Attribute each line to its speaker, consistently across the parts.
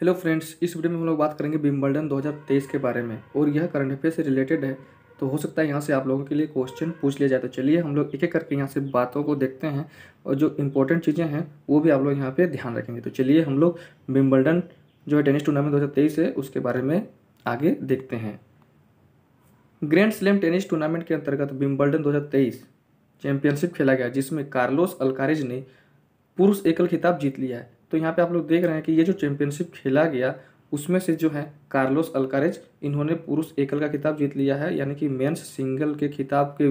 Speaker 1: hello friends इस video में हम लोग बात करेंगे बिम्बल्डन 2023 के बारे में और यह करंट अफेयर से रिलेटेड है तो हो सकता है यहाँ से आप लोगों के लिए क्वेश्चन पूछ लिया जाए तो चलिए हम लोग एक एक करके यहाँ से बातों को देखते हैं और जो इंपॉर्टेंट चीज़ें हैं वो भी आप लोग यहाँ पर ध्यान रखेंगे तो चलिए हम लोग बिम्बल्डन जो है टेनिस टूर्नामेंट दो है उसके बारे में आगे देखते हैं ग्रैंड स्लैम टेनिस टूर्नामेंट के अंतर्गत बिम्बल्डन दो चैंपियनशिप खेला गया जिसमें कार्लोस अलकारिज ने पुरुष एकल खिताब जीत लिया है तो यहाँ पे आप लोग देख रहे हैं कि ये जो चैंपियनशिप खेला गया उसमें से जो है कार्लोस अल्कारेज इन्होंने पुरुष एकल का खिताब जीत लिया है यानी कि मेन्स सिंगल के खिताब के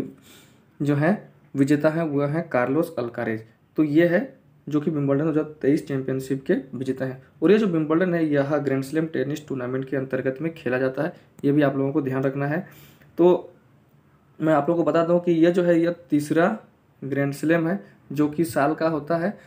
Speaker 1: जो है विजेता है वह है कार्लोस अल्कारेज तो ये है जो कि विम्बल्डन दो हज़ार तेईस चैंपियनशिप के विजेता हैं और ये जो विम्बल्डन है यह ग्रैंड स्लैम टेनिस टूर्नामेंट के अंतर्गत में खेला जाता है ये भी आप लोगों को ध्यान रखना है तो मैं आप लोगों को बता दूं कि यह जो है यह तीसरा ग्रैंड स्लैम है जो कि साल का होता है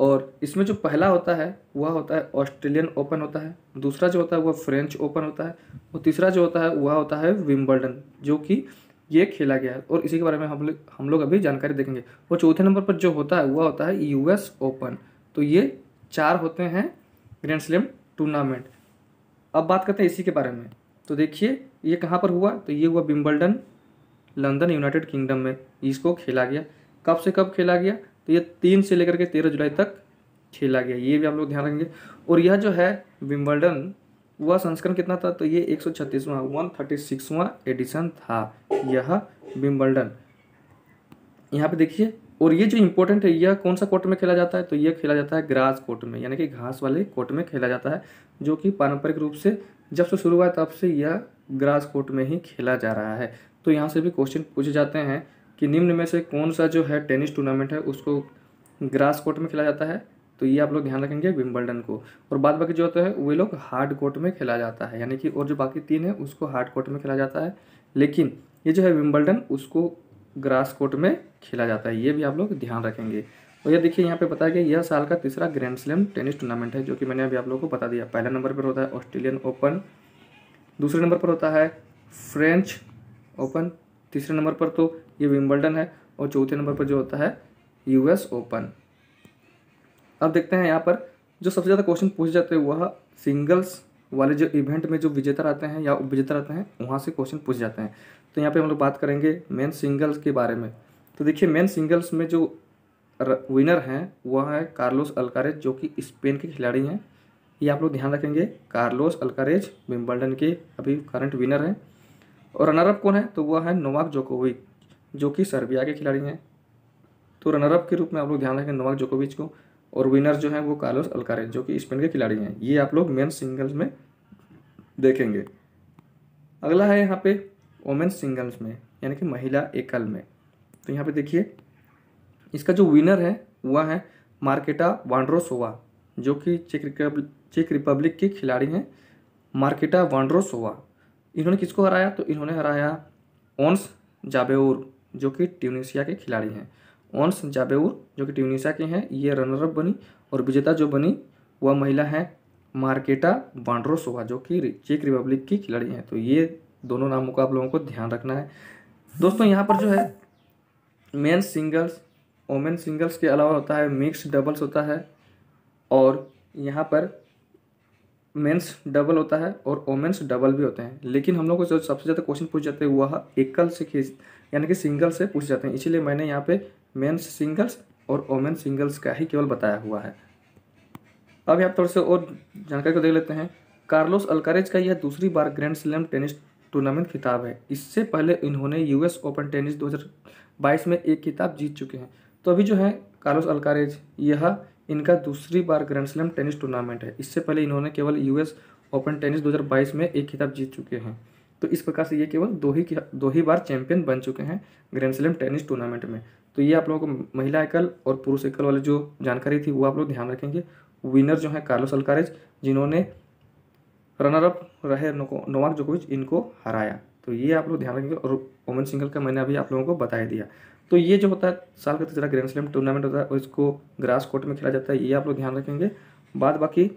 Speaker 1: और इसमें जो पहला होता है वह होता है ऑस्ट्रेलियन ओपन होता है दूसरा जो होता है वह फ्रेंच ओपन होता है और तीसरा जो होता है वह होता है विम्बल्डन जो कि ये खेला गया है और इसी के बारे में हम लोग हम लोग अभी जानकारी देखेंगे और चौथे नंबर पर जो होता है वह होता है यूएस ओपन तो ये चार होते हैं ग्रैंड स्लैम टूर्नामेंट अब बात करते हैं इसी के बारे में तो देखिए ये कहाँ पर हुआ तो ये हुआ विम्बलडन लंदन यूनाइटेड किंगडम में इसको खेला गया कब से कब खेला गया तो ये तीन से लेकर के तेरह जुलाई तक खेला गया ये भी आप लोग ध्यान रखेंगे और यह जो है विम्बल्डन वह संस्करण कितना था तो ये एक सौ छत्तीसवां वन थर्टी सिक्सवां एडिशन था यह विम्बल्डन यहाँ पे देखिए और ये जो इम्पोर्टेंट है यह कौन सा कोर्ट में खेला जाता है तो यह खेला जाता है ग्रास कोर्ट में यानी कि घास वाले कोर्ट में खेला जाता है जो कि पारंपरिक रूप से जब से शुरू हुआ तब से यह ग्रास कोर्ट में ही खेला जा रहा है तो यहाँ से भी क्वेश्चन पूछे जाते हैं कि निम्न में से कौन सा जो है टेनिस टूर्नामेंट है उसको ग्रास कोर्ट में खेला जाता है तो ये आप लोग ध्यान रखेंगे विम्बलडन को और बाद बाकी जो होता है वे लोग हार्ड कोर्ट में खेला जाता है यानी कि और जो बाकी तीन है उसको हार्ड कोर्ट में खेला जाता है लेकिन ये जो है विम्बलडन उसको ग्रास कोर्ट में खेला जाता है ये भी आप लोग ध्यान रखेंगे और ये देखिए यहाँ पे बताया गया यह साल का तीसरा ग्रैंड स्लैम टेनिस टूर्नामेंट है जो कि मैंने अभी आप लोगों को बता दिया पहला नंबर पर होता है ऑस्ट्रेलियन ओपन दूसरे नंबर पर होता है फ्रेंच ओपन तीसरे नंबर पर तो ये विम्बल्डन है और चौथे नंबर पर जो होता है यूएस ओपन अब देखते हैं यहाँ पर जो सबसे ज़्यादा क्वेश्चन पूछे जाते हैं वह सिंगल्स वाले जो इवेंट में जो विजेता आते हैं या उप विजेता आते हैं वहाँ से क्वेश्चन पूछ जाते हैं तो यहाँ पे हम लोग बात करेंगे मेन सिंगल्स के बारे में तो देखिए मेन सिंगल्स में जो विनर हैं वह है कार्लोस अल्कारेज जो कि स्पेन के खिलाड़ी हैं ये आप लोग ध्यान रखेंगे कार्लोस अल्कारेज विम्बल्डन के अभी करंट विनर हैं और रनरअप कौन है तो वह है नोवाक जोकोविच जो कि सर्बिया के खिलाड़ी हैं तो रनरअप के रूप में आप लोग ध्यान रखें नोवाक जोकोविच को और विनर जो है वो कार्लोस अल्कारेज जो कि स्पेन के खिलाड़ी हैं ये आप लोग मेन सिंगल्स में देखेंगे अगला है यहाँ पे वोमेन सिंगल्स में यानी कि महिला एकल में तो यहाँ पे देखिए इसका जो विनर है वह है मार्केटा वांड्रोसोवा जो कि चेक रिपब्लिक चेक रिपब्लिक के खिलाड़ी हैं मार्केटा वांड्रोसोवा इन्होंने किसको हराया तो इन्होंने हराया ओन्स जाबेउर जो कि ट्यूनिशिया के खिलाड़ी हैं ओन्स जाबेउर जो कि ट्यूनिशिया के हैं ये रनरअप बनी और विजेता जो बनी वह महिला है मार्केटा बांड्रोसोवा जो कि चेक रिपब्लिक की खिलाड़ी हैं तो ये दोनों नामों का आप लोगों को ध्यान रखना है दोस्तों यहाँ पर जो है मेन सिंगल्स वोमेन सिंगल्स के अलावा होता है मिक्स डबल्स होता है और यहाँ पर मेंस डबल होता है और ओमेंस डबल भी होते हैं लेकिन हम लोग को जो सबसे ज़्यादा क्वेश्चन पूछ जाते हैं वह एकल से खींच यानी कि सिंगल से पूछ जाते हैं इसीलिए मैंने यहाँ पे मेंस सिंगल्स और ओमेंस सिंगल्स का ही केवल बताया हुआ है अब यहाँ थोड़े से और जानकारी को देख लेते हैं कार्लोस अलकारेज का यह दूसरी बार ग्रैंड स्लैम टेनिस टूर्नामेंट खिताब है इससे पहले इन्होंने यूएस ओपन टेनिस दो में एक खिताब जीत चुके हैं तो अभी जो है कार्लोस अलकारेज यह इनका दूसरी बार ग्रैंड स्लैम टेनिस टूर्नामेंट है इससे पहले इन्होंने केवल यूएस ओपन टेनिस 2022 में एक खिताब जीत चुके हैं तो इस प्रकार से ये केवल दो ही दो ही बार चैंपियन बन चुके हैं ग्रैंड स्लैम टेनिस टूर्नामेंट में तो ये आप लोगों को महिला एकल और पुरुष एकल वाले जो जानकारी थी वो आप लोग ध्यान रखेंगे विनर जो है कार्लो अलकारेज जिन्होंने रनर अप रहे नोवाक जोकोविच इनको हराया तो ये आप लोग ध्यान रखेंगे और ओमन सिंगल का मैंने अभी आप लोगों को बता दिया तो ये जो होता है साल का तीसरा ग्रैंड स्लैम टूर्नामेंट होता है और इसको ग्रास कोर्ट में खेला जाता है ये आप लोग ध्यान रखेंगे बाद बाकी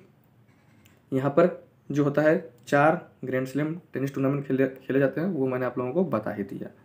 Speaker 1: यहाँ पर जो होता है चार ग्रैंड स्लैम टेनिस टूर्नामेंट खेले खेले जाते हैं वो मैंने आप लोगों को बता ही दिया